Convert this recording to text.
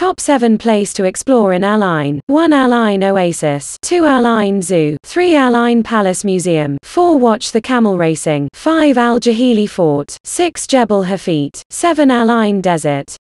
Top 7 place to explore in Ain: 1 Ain Oasis. 2 Ain Zoo. 3 Ain Palace Museum. 4 Watch the camel racing. 5 Al Jahili Fort. 6 Jebel Hafit. 7 Ain Desert.